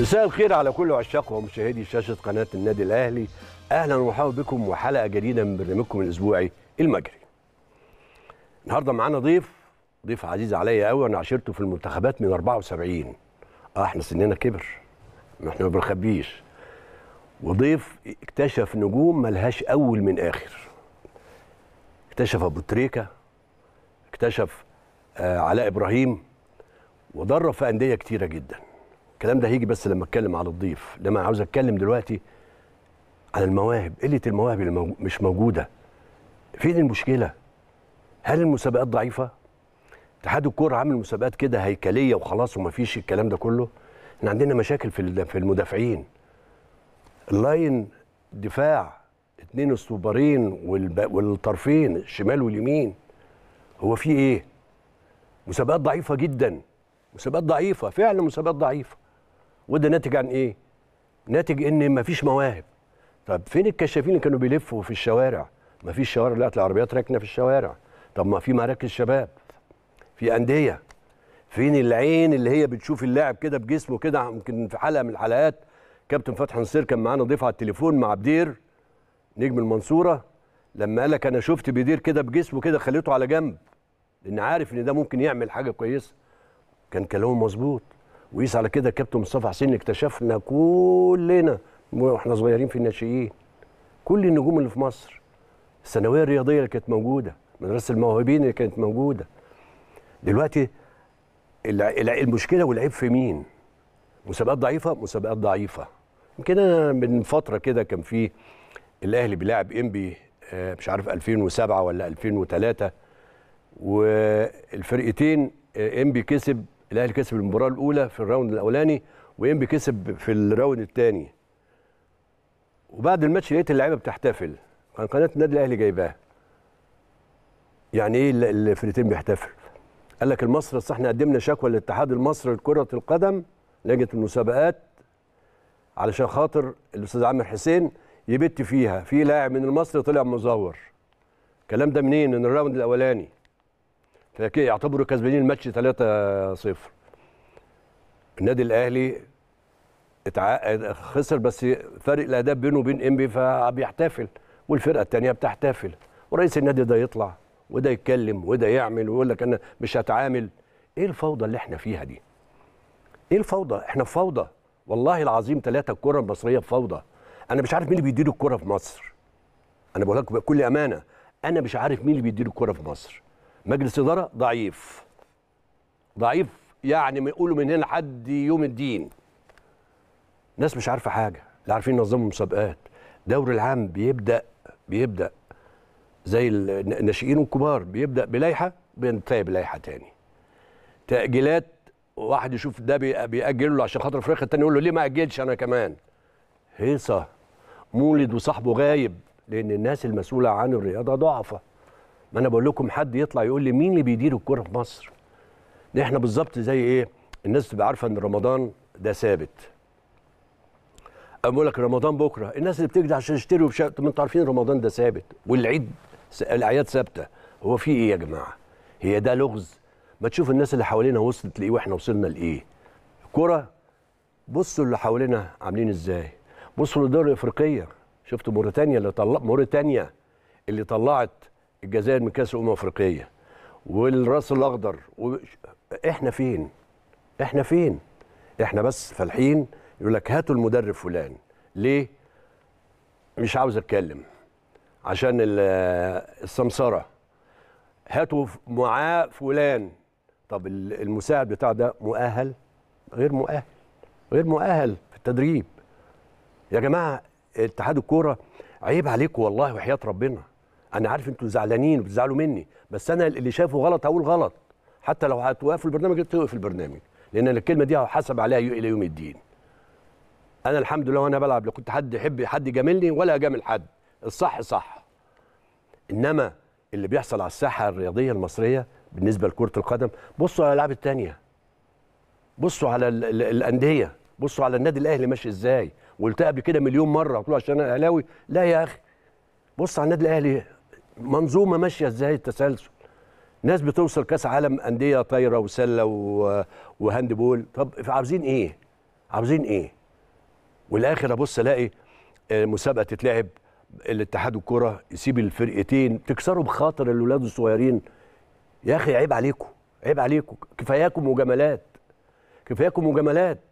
مساء الخير على كل عشاق ومشاهدي شاشه قناه النادي الاهلي اهلا ومرحبا بكم وحلقه جديده من برنامجكم الاسبوعي المجري. النهارده معانا ضيف ضيف عزيز عليا قوي انا عشرته في المنتخبات من 74 اه احنا سننا كبر احنا ما بنخبيش وضيف اكتشف نجوم ملهاش اول من اخر اكتشف ابو تريكه اكتشف آه علاء ابراهيم ودرب في انديه كتيره جدا الكلام ده هيجي بس لما اتكلم على الضيف لما عاوز اتكلم دلوقتي على المواهب قله المواهب اللي مو... مش موجوده فين المشكله هل المسابقات ضعيفه اتحاد الكوره عامل مسابقات كده هيكليه وخلاص ومفيش الكلام ده كله احنا عندنا مشاكل في في المدافعين اللاين دفاع اتنين السوبرين والطرفين الشمال واليمين هو في ايه مسابقات ضعيفه جدا مسابقات ضعيفه فعلا مسابقات ضعيفه وده ناتج عن ايه؟ ناتج ان مفيش مواهب طب فين الكشافين اللي كانوا بيلفوا في الشوارع؟ مفيش شوارع لقت العربيات راكنه في الشوارع طب ما في مراكز شباب في انديه فين العين اللي هي بتشوف اللاعب كده بجسمه كده يمكن في حلقه من الحلقات كابتن فتحي نصير كان معانا ضيف على التليفون مع بدير نجم المنصوره لما قال لك انا شفت بدير كده بجسمه كده خليته على جنب لان عارف ان ده ممكن يعمل حاجه كويسه كان كلامه مظبوط وقيس على كده كابتن مصطفى حسين اكتشفنا كلنا واحنا صغيرين في الناشئين كل النجوم اللي في مصر الثانويه الرياضيه اللي كانت موجوده مدرسه الموهوبين اللي كانت موجوده دلوقتي المشكله والعيب في مين مسابقات ضعيفه مسابقات ضعيفه يمكن انا من فتره كده كان في الاهلي بيلاعب انبي آه، مش عارف 2007 ولا 2003 والفرقتين آه، انبي كسب الاهلي كسب المباراه الاولى في الراوند الاولاني وانبي كسب في الراوند الثاني وبعد الماتش لقيت اللعيبه بتحتفل كان قناه النادي الاهلي جايباها يعني ايه الفرقتين بيحتفل قال لك المصري اصل احنا قدمنا شكوى للاتحاد المصري لكره القدم لجنه المسابقات علشان خاطر الاستاذ عامر حسين يبت فيها في لاعب من المصري طلع مزور الكلام ده منين من الراوند الاولاني يعتبروا كسبانين الماتش 3-0 النادي الاهلي اتع... خسر بس فرق الاهداف بينه وبين انبي فبيحتفل والفرقه الثانيه بتحتفل ورئيس النادي ده يطلع وده يتكلم وده يعمل ويقول لك انا مش هتعامل ايه الفوضى اللي احنا فيها دي ايه الفوضى احنا في فوضى والله العظيم ثلاثه الكره المصريه في فوضى انا مش عارف مين اللي بيدير الكره في مصر انا بقول لك بكل امانه انا مش عارف مين اللي بيدير الكره في مصر مجلس اداره ضعيف ضعيف يعني بنقوله من هنا لحد يوم الدين ناس مش عارفه حاجه لا عارفين ينظموا مسابقات دوري العام بيبدا بيبدا زي الناشئين الكبار بيبدا بلائحه بينتهي بلائحه تاني تاجيلات واحد يشوف ده بيأجله له عشان خاطر افريقيا التاني يقول له ليه ما اجلش انا كمان هيصه مولد وصاحبه غايب لان الناس المسؤوله عن الرياضه ضعفه ما انا بقول لكم حد يطلع يقول لي مين اللي بيدير الكوره في مصر احنا بالظبط زي ايه الناس تبقى عارفه ان رمضان ده ثابت اقول لك رمضان بكره الناس اللي بتجري عشان تشتري وبش... طب انتوا عارفين رمضان ده ثابت والعيد الاعياد ثابته هو في ايه يا جماعه هي ده لغز ما تشوف الناس اللي حوالينا وصلت لايه واحنا وصلنا لايه الكره بصوا اللي حوالينا عاملين ازاي بصوا للدول الافريقيه شفتوا موريتانيا اللي طلعت موريتانيا اللي طلعت الجزائر من كاس الامم الافريقيه والراس الاخضر و... احنا فين؟ احنا فين؟ احنا بس فالحين يقول لك هاتوا المدرب فلان ليه؟ مش عاوز اتكلم عشان السمسره هاتوا معاه فلان طب المساعد بتاع ده مؤهل غير مؤهل غير مؤهل في التدريب يا جماعه اتحاد الكوره عيب عليكم والله وحياه ربنا انا عارف انتوا زعلانين وبتزعلوا مني بس انا اللي شايفه غلط هقول غلط حتى لو هتوقفوا البرنامج توقف البرنامج لان الكلمه دي هحاسب عليها الى يوم الدين انا الحمد لله وانا بلعب لا كنت حد يحب حد يجاملني ولا اجامل حد الصح صح انما اللي بيحصل على الساحه الرياضيه المصريه بالنسبه لكره القدم بصوا على الالعاب الثانيه بصوا على الـ الـ الانديه بصوا على النادي الاهلي ماشي ازاي وقلتها قبل كده مليون مره قلت عشان انا اهلاوي لا يا اخي بص على النادي الاهلي منظومه ماشيه ازاي التسلسل ناس بتوصل كاس عالم انديه طايره وسله وهاند بول طب عاوزين ايه عاوزين ايه والاخر ابص الاقي مسابقه تتلعب الاتحاد الكره يسيب الفرقتين تكسروا بخاطر الاولاد الصغيرين يا اخي عيب عليكم عيب عليكم كفاياكم مجاملات كفاياكم مجاملات